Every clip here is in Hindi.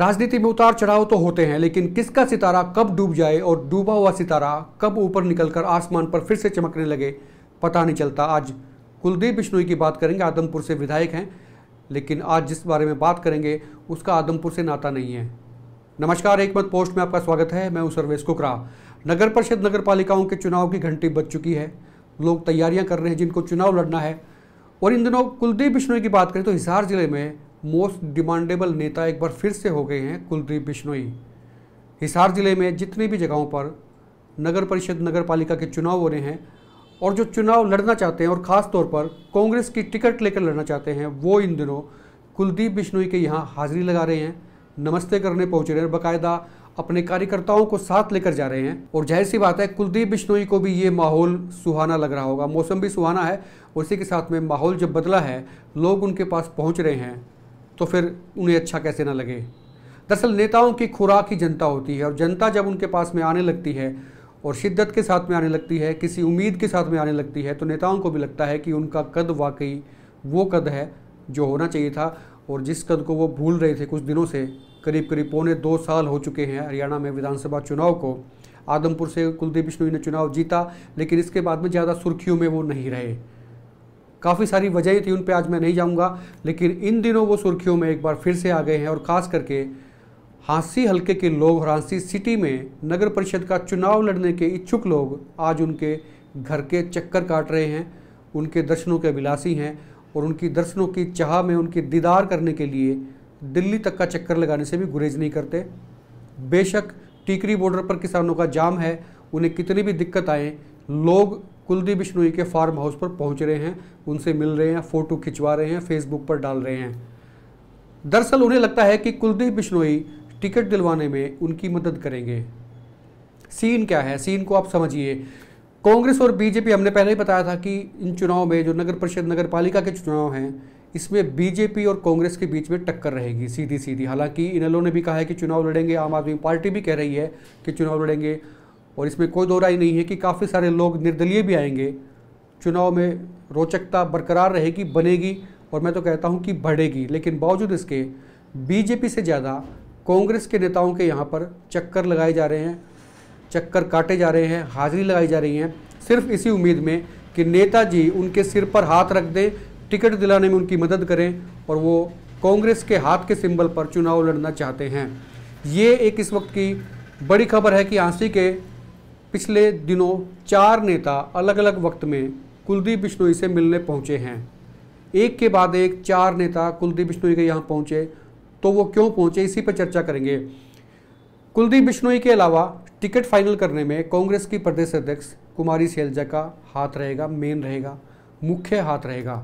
राजनीति में उतार चढ़ाव तो होते हैं लेकिन किसका सितारा कब डूब जाए और डूबा हुआ सितारा कब ऊपर निकलकर आसमान पर फिर से चमकने लगे पता नहीं चलता आज कुलदीप बिश्नोई की बात करेंगे आदमपुर से विधायक हैं लेकिन आज जिस बारे में बात करेंगे उसका आदमपुर से नाता नहीं है नमस्कार एक मत पोस्ट में आपका स्वागत है मैं हूं सर्वेश कुकरा नगर परिषद नगर पालिकाओं के चुनाव की घंटी बज चुकी है लोग तैयारियां कर रहे हैं जिनको चुनाव लड़ना है और इन दिनों कुलदीप बिश्नोई की बात करें तो हिसार जिले में मोस्ट डिमांडेबल नेता एक बार फिर से हो गए हैं कुलदीप बिश्नोई हिसार ज़िले में जितनी भी जगहों पर नगर परिषद नगर पालिका के चुनाव हो रहे हैं और जो चुनाव लड़ना चाहते हैं और ख़ास तौर पर कांग्रेस की टिकट लेकर लड़ना चाहते हैं वो इन दिनों कुलदीप बिश्नोई के यहाँ हाजिरी लगा रहे हैं नमस्ते करने पहुँच रहे हैं बाकायदा अपने कार्यकर्ताओं को साथ लेकर जा रहे हैं और जाहिर सी बात है कुलदीप बिश्नोई को भी ये माहौल सुहाना लग रहा होगा मौसम भी सुहाना है उसी के साथ में माहौल जब बदला है लोग उनके पास पहुँच रहे हैं तो फिर उन्हें अच्छा कैसे ना लगे दरअसल नेताओं की खुराक ही जनता होती है और जनता जब उनके पास में आने लगती है और शिद्दत के साथ में आने लगती है किसी उम्मीद के साथ में आने लगती है तो नेताओं को भी लगता है कि उनका कद वाकई वो कद है जो होना चाहिए था और जिस कद को वो भूल रहे थे कुछ दिनों से करीब करीब पौने दो साल हो चुके हैं हरियाणा में विधानसभा चुनाव को आदमपुर से कुलदीप बिश्नोई ने चुनाव जीता लेकिन इसके बाद में ज़्यादा सुर्खियों में वो नहीं रहे काफ़ी सारी वजह थी उन पर आज मैं नहीं जाऊँगा लेकिन इन दिनों वो सुर्खियों में एक बार फिर से आ गए हैं और ख़ास करके हांसी हलके के लोग और हांसी सिटी में नगर परिषद का चुनाव लड़ने के इच्छुक लोग आज उनके घर के चक्कर काट रहे हैं उनके दर्शनों के अभिलाषी हैं और उनकी दर्शनों की चाह में उनकी दीदार करने के लिए दिल्ली तक का चक्कर लगाने से भी गुरेज नहीं करते बेशक टीकरी बॉर्डर पर किसानों का जाम है उन्हें कितनी भी दिक्कत आए लोग कुलदीप बिश्नोई के फार्म हाउस पर पहुंच रहे हैं उनसे मिल रहे हैं फ़ोटो खिंचवा रहे हैं फेसबुक पर डाल रहे हैं दरअसल उन्हें लगता है कि कुलदीप बिश्नोई टिकट दिलवाने में उनकी मदद करेंगे सीन क्या है सीन को आप समझिए कांग्रेस और बीजेपी हमने पहले ही बताया था कि इन चुनाव में जो नगर परिषद नगर पालिका के चुनाव हैं इसमें बीजेपी और कांग्रेस के बीच में टक्कर रहेगी सीधी सीधी हालांकि इनलो ने भी कहा है कि चुनाव लड़ेंगे आम आदमी पार्टी भी कह रही है कि चुनाव लड़ेंगे और इसमें कोई दो राय नहीं है कि काफ़ी सारे लोग निर्दलीय भी आएंगे चुनाव में रोचकता बरकरार रहेगी बनेगी और मैं तो कहता हूँ कि बढ़ेगी लेकिन बावजूद इसके बीजेपी से ज़्यादा कांग्रेस के नेताओं के यहाँ पर चक्कर लगाए जा रहे हैं चक्कर काटे जा रहे हैं हाजिरी लगाई जा रही हैं सिर्फ इसी उम्मीद में कि नेताजी उनके सिर पर हाथ रख दें टिकट दिलाने में उनकी मदद करें और वो कांग्रेस के हाथ के सिंबल पर चुनाव लड़ना चाहते हैं ये एक इस वक्त की बड़ी खबर है कि आंसी के पिछले दिनों चार नेता अलग अलग वक्त में कुलदीप बिश्नोई से मिलने पहुंचे हैं एक के बाद एक चार नेता कुलदीप बिश्नोई के यहाँ पहुंचे तो वो क्यों पहुंचे इसी पर चर्चा करेंगे कुलदीप बिश्नोई के अलावा टिकट फाइनल करने में कांग्रेस की प्रदेश अध्यक्ष कुमारी सैलजा का हाथ रहेगा मेन रहेगा मुख्य हाथ रहेगा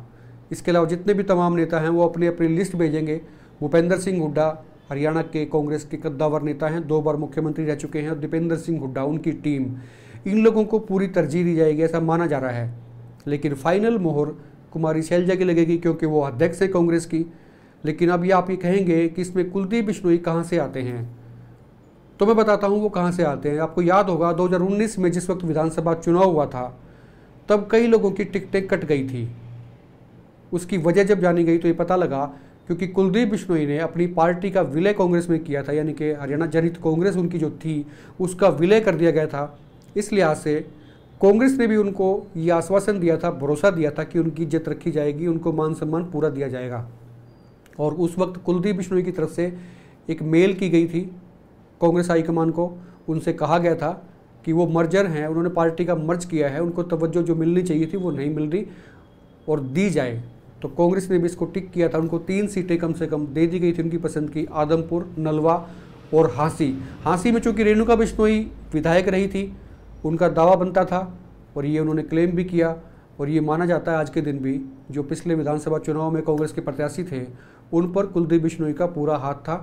इसके अलावा जितने भी तमाम नेता हैं वो अपनी अपनी लिस्ट भेजेंगे भूपेंद्र सिंह हुड्डा हरियाणा के कांग्रेस के कद्दावर नेता हैं दो बार मुख्यमंत्री रह चुके हैं और दीपेंद्र सिंह हुड्डा उनकी टीम इन लोगों को पूरी तरजीह दी जाएगी ऐसा माना जा रहा है लेकिन फाइनल मोहर कुमारी शैलजा की लगेगी क्योंकि वो अध्यक्ष है कांग्रेस की लेकिन अब ये आप ये कहेंगे कि इसमें कुलदीप बिश्नोई कहाँ से आते हैं तो मैं बताता हूँ वो कहाँ से आते हैं आपको याद होगा दो में जिस वक्त विधानसभा चुनाव हुआ था तब कई लोगों की टिकटें कट गई थी उसकी वजह जब जानी गई तो ये पता लगा क्योंकि कुलदीप बिश्नोई ने अपनी पार्टी का विलय कांग्रेस में किया था यानी कि हरियाणा जनित कांग्रेस उनकी जो थी उसका विलय कर दिया गया था इस लिहाज से कांग्रेस ने भी उनको ये आश्वासन दिया था भरोसा दिया था कि उनकी इज्जत रखी जाएगी उनको मान सम्मान पूरा दिया जाएगा और उस वक्त कुलदीप बिश्नोई की तरफ से एक मेल की गई थी कांग्रेस हाईकमान को उनसे कहा गया था कि वो मर्जर हैं उन्होंने पार्टी का मर्ज किया है उनको तवज्जो जो मिलनी चाहिए थी वो नहीं मिल रही और दी जाए तो कांग्रेस ने भी इसको टिक किया था उनको तीन सीटें कम से कम दे दी गई थी उनकी पसंद की आदमपुर नलवा और हांसी हांसी में चूंकि रेणुका बिश्नोई विधायक रही थी उनका दावा बनता था और ये उन्होंने क्लेम भी किया और ये माना जाता है आज के दिन भी जो पिछले विधानसभा चुनाव में कांग्रेस के प्रत्याशी थे उन पर कुलदीप बिश्नोई का पूरा हाथ था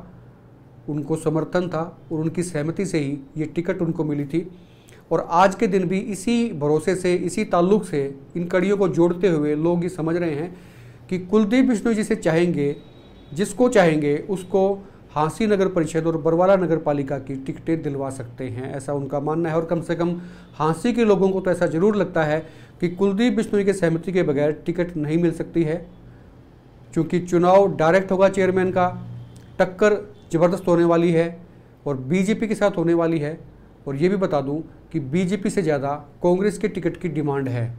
उनको समर्थन था और उनकी सहमति से ही ये टिकट उनको मिली थी और आज के दिन भी इसी भरोसे से इसी ताल्लुक से इन कड़ियों को जोड़ते हुए लोग ये समझ रहे हैं कि कुलदीप बिश्नोई जिसे चाहेंगे जिसको चाहेंगे उसको हांसी नगर परिषद और बरवाला नगर पालिका की टिकटें दिलवा सकते हैं ऐसा उनका मानना है और कम से कम हांसी के लोगों को तो ऐसा जरूर लगता है कि कुलदीप बिश्नोई के सहमति के बगैर टिकट नहीं मिल सकती है क्योंकि चुनाव डायरेक्ट होगा चेयरमैन का टक्कर ज़बरदस्त होने वाली है और बीजेपी के साथ होने वाली है और ये भी बता दूं कि बीजेपी से ज़्यादा कांग्रेस के टिकट की डिमांड है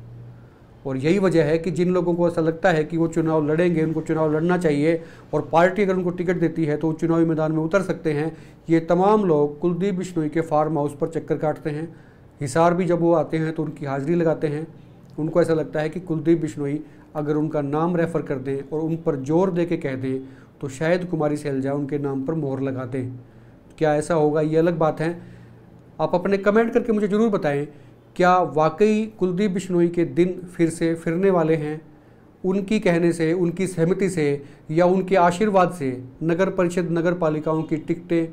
और यही वजह है कि जिन लोगों को ऐसा लगता है कि वो चुनाव लड़ेंगे उनको चुनाव लड़ना चाहिए और पार्टी अगर उनको टिकट देती है तो वो चुनावी मैदान में उतर सकते हैं ये तमाम लोग कुलदीप बिश्नोई के फार्म हाउस पर चक्कर काटते हैं हिसार भी जब वो आते हैं तो उनकी हाजिरी लगाते हैं उनको ऐसा लगता है कि कुलदीप बिश्नोई अगर उनका नाम रेफ़र कर दें और उन पर जोर दे के कह दें तो शायद कुमारी सैलजा उनके नाम पर मोहर लगा दें क्या ऐसा होगा ये अलग बात है आप अपने कमेंट करके मुझे ज़रूर बताएं क्या वाकई कुलदीप बिश्नोई के दिन फिर से फिरने वाले हैं उनकी कहने से उनकी सहमति से या उनके आशीर्वाद से नगर परिषद नगर पालिकाओं की टिकटें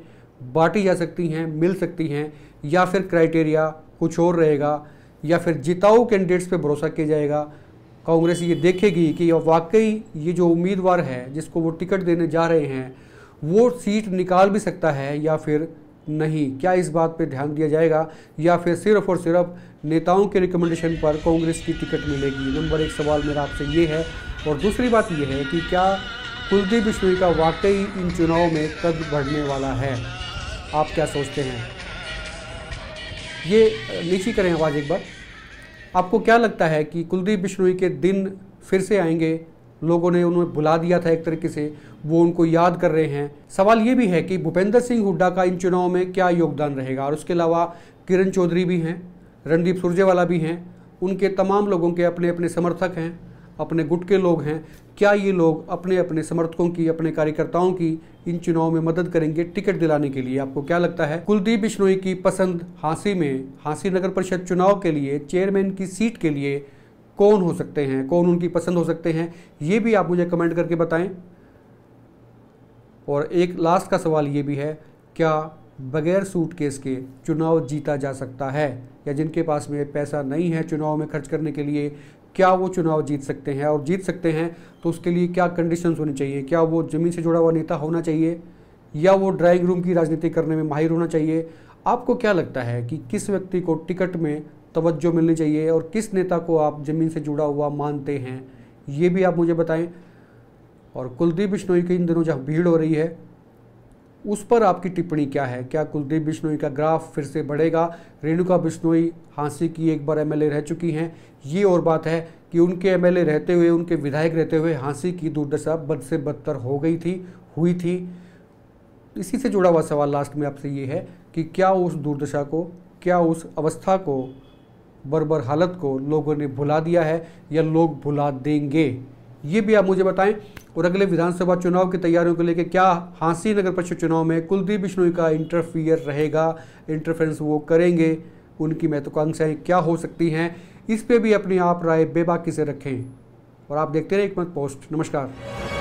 बांटी जा सकती हैं मिल सकती हैं या फिर क्राइटेरिया कुछ और रहेगा या फिर जिताऊ कैंडिडेट्स पे भरोसा किया जाएगा कांग्रेस ये देखेगी कि वाकई ये जो उम्मीदवार है जिसको वो टिकट देने जा रहे हैं वो सीट निकाल भी सकता है या फिर नहीं क्या इस बात पर ध्यान दिया जाएगा या फिर सिर्फ और सिर्फ नेताओं के रिकमेंडेशन पर कांग्रेस की टिकट मिलेगी नंबर एक सवाल मेरा आपसे ये है और दूसरी बात यह है कि क्या कुलदीप बिश्नोई का वाकई इन चुनाव में कद बढ़ने वाला है आप क्या सोचते हैं ये नीचे करें आवाज़ एक बार आपको क्या लगता है कि कुलदीप बिश्नोई के दिन फिर से आएंगे लोगों ने उन्हें बुला दिया था एक तरीके से वो उनको याद कर रहे हैं सवाल ये भी है कि भूपेंद्र सिंह हुड्डा का इन चुनाव में क्या योगदान रहेगा और उसके अलावा किरण चौधरी भी हैं रणदीप सुरजेवाला भी हैं उनके तमाम लोगों के अपने अपने समर्थक हैं अपने गुट के लोग हैं क्या ये लोग अपने अपने समर्थकों की अपने कार्यकर्ताओं की इन चुनाव में मदद करेंगे टिकट दिलाने के लिए आपको क्या लगता है कुलदीप बिश्नोई की पसंद हांसी में हांसी नगर परिषद चुनाव के लिए चेयरमैन की सीट के लिए कौन हो सकते हैं कौन उनकी पसंद हो सकते हैं ये भी आप मुझे कमेंट करके बताएं और एक लास्ट का सवाल ये भी है क्या बगैर सूट केस के चुनाव जीता जा सकता है या जिनके पास में पैसा नहीं है चुनाव में खर्च करने के लिए क्या वो चुनाव जीत सकते हैं और जीत सकते हैं तो उसके लिए क्या कंडीशंस होनी चाहिए क्या वो ज़मीन से जुड़ा हुआ नेता होना चाहिए या वो ड्राइंग रूम की राजनीति करने में माहिर होना चाहिए आपको क्या लगता है कि किस व्यक्ति को टिकट में तवज्जो मिलनी चाहिए और किस नेता को आप ज़मीन से जुड़ा हुआ मानते हैं ये भी आप मुझे बताएं और कुलदीप बिश्नोई की इन दिनों जहाँ भीड़ हो रही है उस पर आपकी टिप्पणी क्या है क्या कुलदीप बिश्नोई का ग्राफ फिर से बढ़ेगा रेणुका बिश्नोई हांसी की एक बार एमएलए रह चुकी हैं ये और बात है कि उनके एमएलए रहते हुए उनके विधायक रहते हुए हांसी की दुर्दशा बद से बदतर हो गई थी हुई थी इसी से जुड़ा हुआ सवाल लास्ट में आपसे ये है कि क्या उस दुर्दशा को क्या उस अवस्था को बरबर हालत को लोगों ने भुला दिया है या लोग भुला देंगे ये भी आप मुझे बताएं और अगले विधानसभा चुनाव की तैयारियों को लेकर क्या हांसी नगर परिषद चुनाव में कुलदीप बिश्नोई का इंटरफियर रहेगा इंटरफेरेंस वो करेंगे उनकी महत्वाकांक्षाएँ क्या हो सकती हैं इस पर भी अपनी आप राय बेबाकी से रखें और आप देखते रहे एक मत पोस्ट नमस्कार